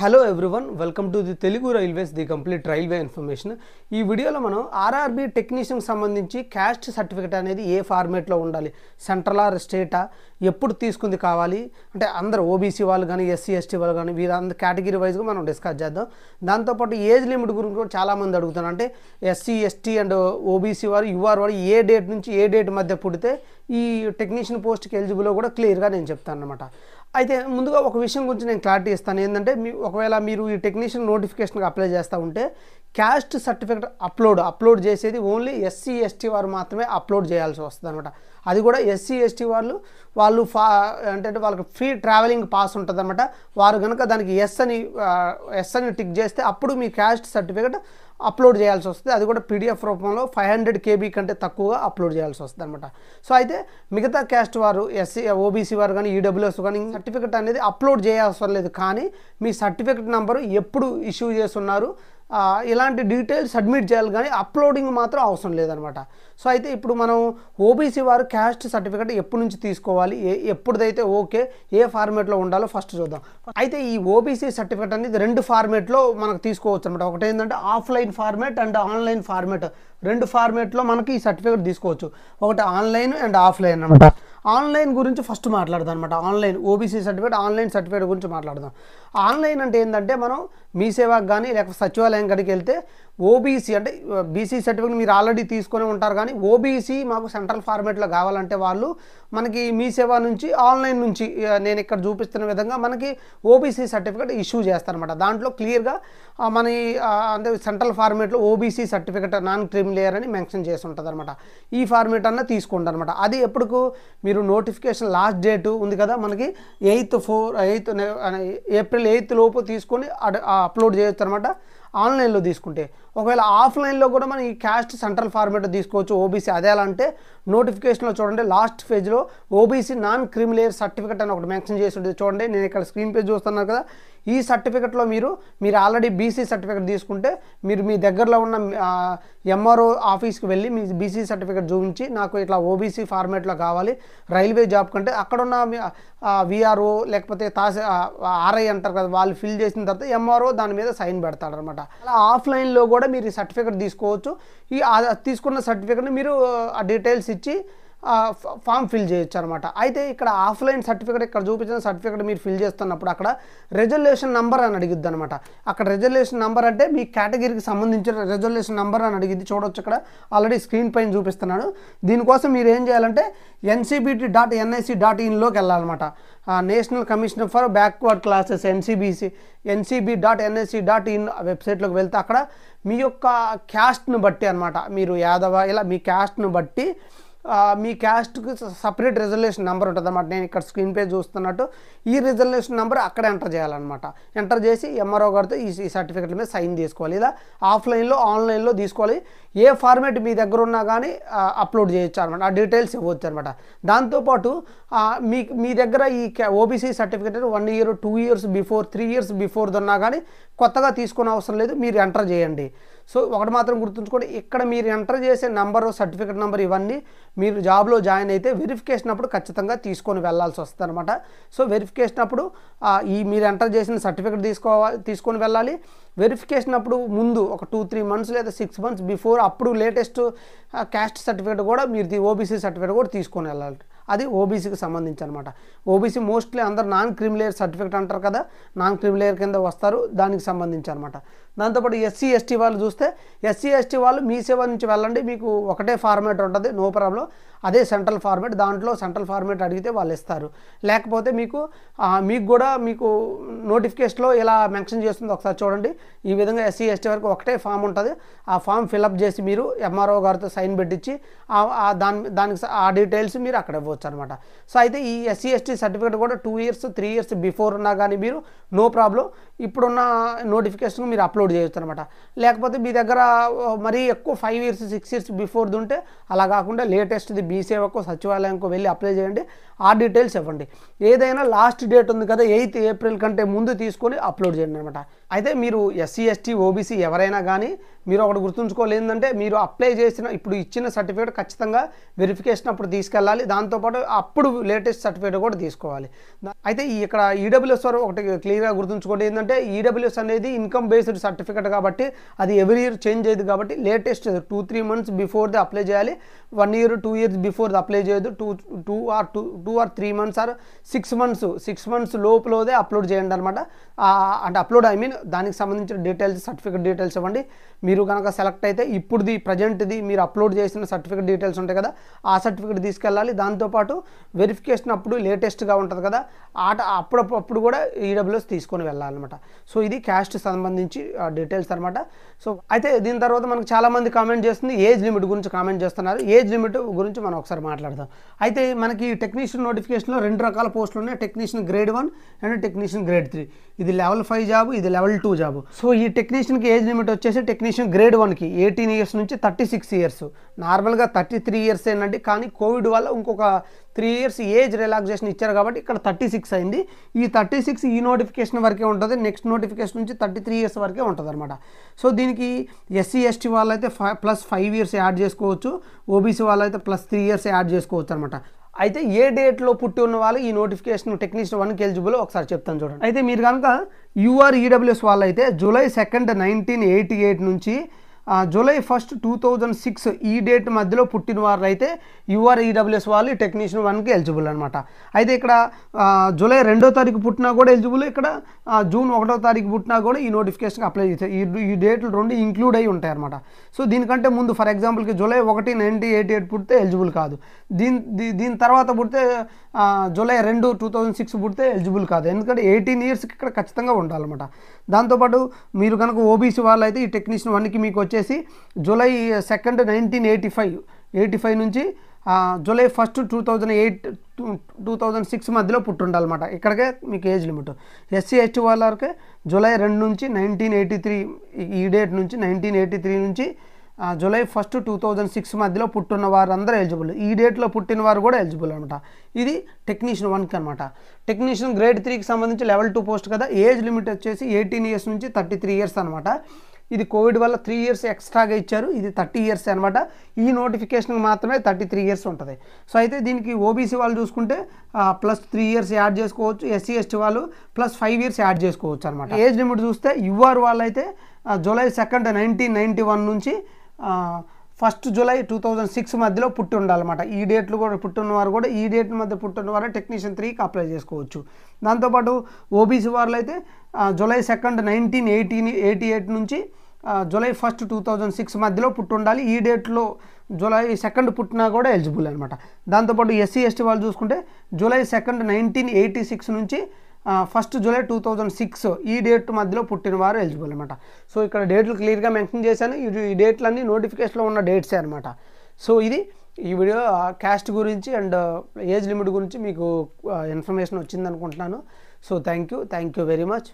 hello everyone welcome to the Telugu railways the complete railway information ఈ వీడియోలో మనం RRB టెక్నీషియన్కి సంబంధించి క్యాస్ట్ సర్టిఫికేట్ అనేది ఏ ఫార్మేట్లో ఉండాలి సెంట్రల్ ఆర్ స్టేటా ఎప్పుడు తీసుకుంది కావాలి అంటే అందరు ఓబీసీ వాళ్ళు కానీ ఎస్సీ ఎస్టీ వాళ్ళు కానీ వీళ్ళందరూ కేటగిరీ వైజ్గా మనం డిస్కస్ చేద్దాం దాంతోపాటు ఏజ్ లిమిట్ గురించి కూడా చాలామంది అడుగుతున్నారు అంటే ఎస్సీ ఎస్టీ అండ్ ఓబీసీ వారు యువర్ వారు ఏ డేట్ నుంచి ఏ డేట్ మధ్య పుడితే ఈ టెక్నీషియన్ పోస్ట్కి ఎలిజిబుల్లో కూడా క్లియర్గా నేను చెప్తాను అనమాట అయితే ముందుగా ఒక విషయం గురించి నేను క్లారిటీ ఇస్తాను ఏంటంటే మీ ఒకవేళ మీరు ఈ టెక్నీషియన్ నోటిఫికేషన్కి అప్లై చేస్తూ ఉంటే క్యాస్ట్ సర్టిఫికేట్ అప్లోడ్ అప్లోడ్ చేసేది ఓన్లీ ఎస్సీ ఎస్టీ వారు మాత్రమే అప్లోడ్ చేయాల్సి వస్తుంది అనమాట అది కూడా ఎస్సీ ఎస్టీ వాళ్ళు వాళ్ళు ఫా అంటే వాళ్ళకి ఫ్రీ ట్రావెలింగ్ పాస్ ఉంటుంది అనమాట వారు కనుక దానికి ఎస్ అని ఎస్ అని టిక్ చేస్తే అప్పుడు మీ క్యాస్ట్ సర్టిఫికేట్ అప్లోడ్ చేయాల్సి వస్తుంది అది కూడా పీడిఎఫ్ రూపంలో ఫైవ్ హండ్రెడ్ కేబీ కంటే తక్కువగా అప్లోడ్ చేయాల్సి వస్తుంది అనమాట సో అయితే మిగతా క్యాస్ట్ వారు ఎస్సీ ఓబీసీ వారు కానీ ఈడబ్ల్యూఎస్ కానీ సర్టిఫికేట్ అనేది అప్లోడ్ చేయాల్సిన లేదు కానీ మీ సర్టిఫికేట్ నెంబరు ఎప్పుడు ఇష్యూ చేస్తున్నారు ఇలాంటి డీటెయిల్స్ సబ్మిట్ చేయాలి కానీ అప్లోడింగ్ మాత్రం అవసరం లేదనమాట సో అయితే ఇప్పుడు మనం ఓబీసీ వారు క్యాస్ట్ సర్టిఫికేట్ ఎప్పటి నుంచి తీసుకోవాలి ఏ ఎప్పుడైతే ఓకే ఏ ఫార్మేట్లో ఉండాలో ఫస్ట్ చూద్దాం అయితే ఈ ఓబీసీ సర్టిఫికేట్ అనేది రెండు ఫార్మేట్లో మనకు తీసుకోవచ్చు అనమాట ఒకటి ఏంటంటే offline format and online format రెండు ఫార్మేట్లో మనకి ఈ సర్టిఫికేట్ తీసుకోవచ్చు ఒకటి ఆన్లైన్ అండ్ ఆఫ్లైన్ అనమాట ఆన్లైన్ గురించి ఫస్ట్ మాట్లాడదాం అనమాట online OBC certificate online certificate గురించి మాట్లాడదాం ఆన్లైన్ అంటే ఏంటంటే మనం మీ సేవకు కానీ లేకపోతే సచివాలయం కాడికి వెళ్తే ఓబీసీ అంటే బీసీ సర్టిఫికేట్ మీరు ఆల్రెడీ తీసుకొని ఉంటారు కానీ ఓబీసీ మాకు సెంట్రల్ ఫార్మేట్లో కావాలంటే వాళ్ళు మనకి మీ సేవ నుంచి ఆన్లైన్ నుంచి నేను ఇక్కడ చూపిస్తున్న విధంగా మనకి ఓబీసీ సర్టిఫికేట్ ఇష్యూ చేస్తారనమాట దాంట్లో క్లియర్గా మన అంటే సెంట్రల్ ఫార్మేట్లో OBC certificate non creamy layer అని మెన్షన్ చేసి ఉంటుంది అనమాట ఈ ఫార్మేట్ అన్న తీసుకోండి అనమాట అది ఎప్పుడు మీరు నోటిఫికేషన్ లాస్ట్ డేట్ ఉంది కదా మనకి eighth four eighth April eighth లోపు తీసుకొని అప్లోడ్ చేయొచ్చు అనమాట ఆన్లైన్లో తీసుకుంటే ఒకవేళ ఆఫ్లైన్లో కూడా మనం ఈ క్యాస్ట్ సెంట్రల్ ఫార్మేట్ తీసుకోవచ్చు ఓబీసీ అదే ఎలా అంటే నోటిఫికేషన్లో చూడండి లాస్ట్ పేజ్లో ఓబీసీ నాన్ క్రిమిలేయర్ సర్టిఫికెట్ అని ఒకటి మెన్షన్ చేసి చూడండి నేను ఇక్కడ స్క్రీన్ పేజ్ చూస్తున్నాను కదా ఈ సర్టిఫికెట్లో మీరు మీరు ఆల్రెడీ బీసీ సర్టిఫికెట్ తీసుకుంటే మీరు మీ దగ్గరలో ఉన్న ఎంఆర్ఓ ఆఫీస్కి వెళ్ళి మీ బీసీ సర్టిఫికెట్ చూపించి నాకు ఇట్లా ఓబీసీ ఫార్మేట్లో కావాలి రైల్వే జాబ్ కంటే అక్కడున్న విఆర్ఓ లేకపోతే తాస ఆర్ఐ అంటారు కదా వాళ్ళు ఫిల్ చేసిన తర్వాత ఎంఆర్ఓ దాని మీద సైన్ పెడతాడనమాట అలా ఆఫ్లైన్లో కూడా మీరు సర్టిఫికెట్ తీసుకోవచ్చు ఈ తీసుకున్న సర్టిఫికెట్ని మీరు ఆ డీటెయిల్స్ ఇచ్చి ఫామ్ ఫిల్ చేయొచ్చు అనమాట అయితే ఇక్కడ ఆఫ్లైన్ సర్టిఫికేట్ ఇక్కడ చూపించిన సర్టిఫికేట్ మీరు ఫిల్ చేస్తున్నప్పుడు అక్కడ రిజల్యూషన్ నెంబర్ అని అడిగిద్ది అనమాట అక్కడ రిజల్యూషన్ నెంబర్ అంటే మీ కేటగిరీకి సంబంధించిన రిజల్యూషన్ నెంబర్ అని అడిగింది చూడవచ్చు ఇక్కడ ఆల్రెడీ స్క్రీన్ పైన చూపిస్తున్నాను దీనికోసం మీరు ఏం చేయాలంటే ఎన్సీబీటీ డాట్ ఎన్ఐసి డాట్ ఇన్లోకి వెళ్ళాలన్నమాట national commission for backward classes NCBC NCB dot NIC dot in వెబ్సైట్లోకి వెళ్తే అక్కడ మీ యొక్క క్యాస్ట్ను బట్టి అనమాట మీరు యాదవ ఇలా మీ క్యాస్ట్ను బట్టి మీ క్యాస్ట్కి సపరేట్ రిజర్వేషన్ నెంబర్ ఉంటుంది అనమాట నేను ఇక్కడ స్క్రీన్ పే చూస్తున్నట్టు ఈ రిజర్వేషన్ నెంబర్ అక్కడ ఎంటర్ చేయాలన్నమాట ఎంటర్ చేసి ఎంఆర్ఓ గారితో ఈ సర్టిఫికెట్ మీద సైన్ తీసుకోవాలి ఇలా ఆఫ్లైన్లో ఆన్లైన్లో తీసుకోవాలి ఏ ఫార్మేట్ మీ దగ్గర ఉన్నా కానీ అప్లోడ్ చేయొచ్చు అనమాట ఆ డీటెయిల్స్ ఇవ్వచ్చు అనమాట దాంతోపాటు మీ మీ దగ్గర ఈ OBC certificate one year two years before three years బిఫోర్ది ఉన్నా కానీ కొత్తగా తీసుకునే అవసరం లేదు మీరు ఎంటర్ చేయండి సో ఒకటి మాత్రం గుర్తుంచుకోండి ఇక్కడ మీరు ఎంటర్ చేసే నెంబరు సర్టిఫికేట్ నెంబర్ ఇవన్నీ మీరు జాబ్లో జాయిన్ అయితే వెరిఫికేషన్ అప్పుడు ఖచ్చితంగా తీసుకొని వెళ్లాల్సి వస్తుంది అనమాట సో వెరిఫికేషన్ అప్పుడు ఈ మీరు ఎంటర్ చేసిన సర్టిఫికేట్ తీసుకోవాలి తీసుకొని వెళ్ళాలి వెరిఫికేషన్ అప్పుడు ముందు ఒక టూ త్రీ మంత్స్ లేదా సిక్స్ మంత్స్ బిఫోర్ అప్పుడు లేటెస్ట్ క్యాస్ట్ సర్టిఫికేట్ కూడా మీరు ఓబీసీ సర్టిఫికేట్ కూడా తీసుకొని వెళ్ళాలి అది ఓబీసీకి సంబంధించి అనమాట ఓబీసీ మోస్ట్లీ అందరు నాన్ క్రిమిలేయర్ సర్టిఫికేట్ అంటారు కదా నాన్ క్రిమిలేయర్ కింద వస్తారు దానికి సంబంధించి అనమాట దాంతోపాటు ఎస్సీ ఎస్టీ వాళ్ళు చూస్తే ఎస్సీ ఎస్టీ వాళ్ళు మీ సేవ నుంచి వెళ్ళండి మీకు ఒకటే ఫార్మేట్ ఉంటుంది నో ప్రాబ్లం అదే సెంట్రల్ ఫార్మేట్ దాంట్లో సెంట్రల్ ఫార్మేట్ అడిగితే వాళ్ళు ఇస్తారు లేకపోతే మీకు మీకు కూడా మీకు నోటిఫికేషన్లో ఇలా మెన్షన్ చేస్తుంది ఒకసారి చూడండి ఈ విధంగా ఎస్సీ ఎస్టీ వరకు ఒకటే ఫామ్ ఉంటుంది ఆ ఫామ్ ఫిలప్ చేసి మీరు ఎంఆర్ఓ గారితో సైన్ పెట్టించి దాని దానికి ఆ డీటెయిల్స్ మీరు అక్కడ ఇవ్వచ్చు చేసుకోవచ్చు అనమాట సో అయితే ఈ ఎస్సీ ఎస్టీ సర్టిఫికేట్ కూడా two years three years before ఉన్నా కానీ మీరు నో ప్రాబ్లం ఇప్పుడున్న నోటిఫికేషన్ మీరు అప్లోడ్ చేయొచ్చు అనమాట లేకపోతే మీ దగ్గర మరీ ఎక్కువ ఫైవ్ ఇయర్స్ సిక్స్ ఇయర్స్ బిఫోర్ది ఉంటే అలా కాకుండా లేటెస్ట్ది బీసేవకు సచివాలయంకు వెళ్ళి అప్లై చేయండి ఆ డీటెయిల్స్ ఇవ్వండి ఏదైనా లాస్ట్ డేట్ ఉంది కదా ఎయిత్ ఏప్రిల్ కంటే ముందు తీసుకొని అప్లోడ్ చేయండి అనమాట అయితే మీరు ఎస్సీ ఎస్టీ ఓబీసీ ఎవరైనా కానీ మీరు ఒకటి గుర్తుంచుకోలేదంటే మీరు అప్లై చేసిన ఇప్పుడు ఇచ్చిన సర్టిఫికేట్ ఖచ్చితంగా వెరిఫికేషన్ అప్పుడు తీసుకెళ్ళాలి దాంతో పాటు అప్పుడు లేటెస్ట్ సర్టిఫికేట్ కూడా తీసుకోవాలి అయితే ఇక్కడ ఈడబ్ల్యూఎస్ e వారు ఒకటి క్లియర్గా గుర్తుంచుకోండి ఏంటంటే ఈడబ్ల్యూఎస్ e అనేది ఇన్కమ్ బేస్డ్ సర్టిఫికేట్ కాబట్టి అది ఎవ్రీ ఇయర్ చేంజ్ అయ్యేది కాబట్టి లేటెస్ట్ టూ త్రీ మంత్స్ బిఫోర్ది అప్లై చేయాలి వన్ ఇయర్ టూ ఇయర్స్ బిఫోర్ది అప్లై చేయదు two two or two two or three months or six months six months లోపులోదే అప్లోడ్ చేయండి అనమాట అంటే అప్లోడ్ ఐ మీన్ దానికి సంబంధించిన డీటెయిల్స్ సర్టిఫికేట్ డీటెయిల్స్ ఇవ్వండి మీరు కనుక సెలెక్ట్ అయితే ఇప్పుడుది ప్రజెంట్ది మీరు అప్లోడ్ చేసిన సర్టిఫికేట్ డీటెయిల్స్ ఉంటాయి కదా ఆ సర్టిఫికేట్ తీసుకెళ్ళాలి దాంతో పాటు వెరిఫికేషన్ అప్పుడు లేటెస్ట్గా ఉంటుంది కదా ఆట అప్పుడప్పుడు కూడా ఈడబ్ల్యూఎస్ e తీసుకొని వెళ్ళాలన్నమాట సో ఇది క్యాస్ట్ సంబంధించి డీటెయిల్స్ అనమాట సో అయితే దీని తర్వాత మనకు చాలామంది కామెంట్ చేస్తుంది ఏజ్ లిమిట్ గురించి కామెంట్ చేస్తున్నారు ఏజ్ లిమిట్ గురించి మనం ఒకసారి మాట్లాడదాం అయితే మనకి టెక్నీషియన్ నోటిఫికేషన్లో రెండు రకాల పోస్టులు ఉన్నాయి technician grade one and technician grade three ఇది లెవెల్ ఫైవ్ జాబ్ ఇది లెవెల్ టూ జాబ్ సో ఈ టెక్నీషియన్కి ఏజ్ లిమిట్ వచ్చేసి టెక్నీషియన్ గ్రేడ్ వన్కి ఎయిటీన్ ఇయర్స్ నుంచి థర్టీ సిక్స్ ఇయర్స్ నార్మల్గా థర్టీ త్రీ ఇయర్స్ ఏంటంటే కానీ కోవిడ్ వల్ల ఇంకొక త్రీ ఇయర్స్ ఏజ్ రిలాక్సేషన్ ఇచ్చారు కాబట్టి ఇక్కడ థర్టీ సిక్స్ అయింది ఈ థర్టీ సిక్స్ ఈ నోటిఫికేషన్ వరకే ఉంటుంది నెక్స్ట్ నోటిఫికేషన్ నుంచి థర్టీ త్రీ ఇయర్స్ వరకే ఉంటుంది అనమాట సో దీనికి ఎస్సీ ఎస్టీ వాళ్ళైతే ప్లస్ ఫైవ్ ఇయర్స్ యాడ్ చేసుకోవచ్చు ఓబీసీ వాళ్ళైతే ప్లస్ త్రీ ఇయర్స్ యాడ్ చేసుకోవచ్చు అనమాట అయితే ఏ డేట్లో పుట్టి ఉన్న వాళ్ళు ఈ నోటిఫికేషన్ టెక్నీషియన్ వన్కి ఎలిజిబుల్ ఒకసారి చెప్తాను చూడండి అయితే మీరు కనుక యూఆర్ఈడబ్ల్యూఎస్ వాళ్ళు అయితే July second nineteen eighty eight నుంచి July first two thousand six ఈ డేట్ మధ్యలో పుట్టిన వారు అయితే యూఆర్ ఈడబ్ల్యూఎస్ వాళ్ళు టెక్నీషియన్ వన్కి ఎలిజిబుల్ అనమాట అయితే ఇక్కడ జూలై రెండో తారీఖు పుట్టినా కూడా ఎలిజిబుల్ ఇక్కడ జూన్ ఒకటో తారీఖు పుట్టినా కూడా ఈ నోటిఫికేషన్కి అప్లై చేస్తాయి ఈ ఈ డేట్లు రెండు ఇంక్లూడ్ అయి ఉంటాయి అనమాట సో దీనికంటే ముందు ఫర్ ఎగ్జాంపుల్కి జూలై ఒకటి నైన్టీ ఎయిటీ ఎయిట్ పుడితే ఎలిజిబుల్ కాదు దీని దీని తర్వాత పుడితే జూలై రెండు టూ థౌజండ్ సిక్స్ పుడితే ఎలిజిబుల్ కాదు ఎందుకంటే ఎయిటీన్ ఇయర్స్కి ఇక్కడ ఖచ్చితంగా ఉండాలన్నమాట దాంతోపాటు మీరు కనుక ఓబీసీ వాళ్ళు అయితే ఈ టెక్నీషియన్ వన్కి మీకు వచ్చేసి July second nineteen eighty five eighty five నుంచి July first two thousand eight two thousand six మధ్యలో పుట్టుండాలన్నమాట ఇక్కడికే మీకు ఏజ్ లిమిట్ ఎస్సీ ఎస్టీ వాళ్ళకి జూలై రెండు నుంచి నైన్టీన్ ఎయిటీ త్రీ ఈ డేట్ నుంచి నైన్టీన్ ఎయిటీ త్రీ నుంచి July first two thousand six మధ్యలో పుట్టిన వారందరూ ఎలిజిబుల్ ఈ డేట్లో పుట్టిన వారు కూడా ఎలిజిబుల్ అనమాట ఇది టెక్నీషియన్ వన్కి అనమాట టెక్నీషియన్ గ్రేడ్ త్రీకి సంబంధించి లెవెల్ టూ పోస్ట్ కదా ఏజ్ లిమిట్ వచ్చేసి ఎయిటీన్ ఇయర్స్ నుంచి థర్టీ త్రీ ఇయర్స్ అనమాట ఇది కోవిడ్ వల్ల త్రీ ఇయర్స్ ఎక్స్ట్రాగా ఇచ్చారు ఇది థర్టీ ఇయర్స్ అనమాట ఈ నోటిఫికేషన్ మాత్రమే థర్టీ త్రీ ఇయర్స్ ఉంటుంది సో అయితే దీనికి ఓబీసీ వాళ్ళు చూసుకుంటే ప్లస్ త్రీ ఇయర్స్ యాడ్ చేసుకోవచ్చు ఎస్సీ ఎస్టీ వాళ్ళు ప్లస్ ఫైవ్ ఇయర్స్ యాడ్ చేసుకోవచ్చు అనమాట ఏజ్ లిమిట్ చూస్తే యువర్ వాళ్ళు అయితే July second nineteen ninety one నుంచి first July two thousand six మధ్యలో పుట్టి ఉండాలన్నమాట ఈ డేట్లు కూడా ఉన్నవారు కూడా ఈ డేట్ మధ్య పుట్టున్నవారు టెక్నీషియన్ త్రీకి అప్లై చేసుకోవచ్చు దాంతోపాటు ఓబీసీ వాళ్ళు అయితే July second nineteen eighteen eighty eight నుంచి July first two thousand six మధ్యలో పుట్టి ఉండాలి ఈ డేట్లో జూలై సెకండ్ పుట్టినా కూడా ఎలిజిబుల్ అనమాట దాంతోపాటు ఎస్సీ ఎస్టీ వాళ్ళు చూసుకుంటే July second nineteen eighty six నుంచి first July two thousand six ఈ డేట్ మధ్యలో పుట్టిన వారు ఎలిజిబుల్ అనమాట సో ఇక్కడ డేట్లు క్లియర్గా మెన్షన్ చేశాను ఈ డేట్లన్నీ నోటిఫికేషన్లో ఉన్న డేట్సే అనమాట సో ఇది ఈ వీడియో క్యాస్ట్ గురించి అండ్ ఏజ్ లిమిట్ గురించి మీకు ఇన్ఫర్మేషన్ వచ్చింది అనుకుంటున్నాను so thank you thank you very much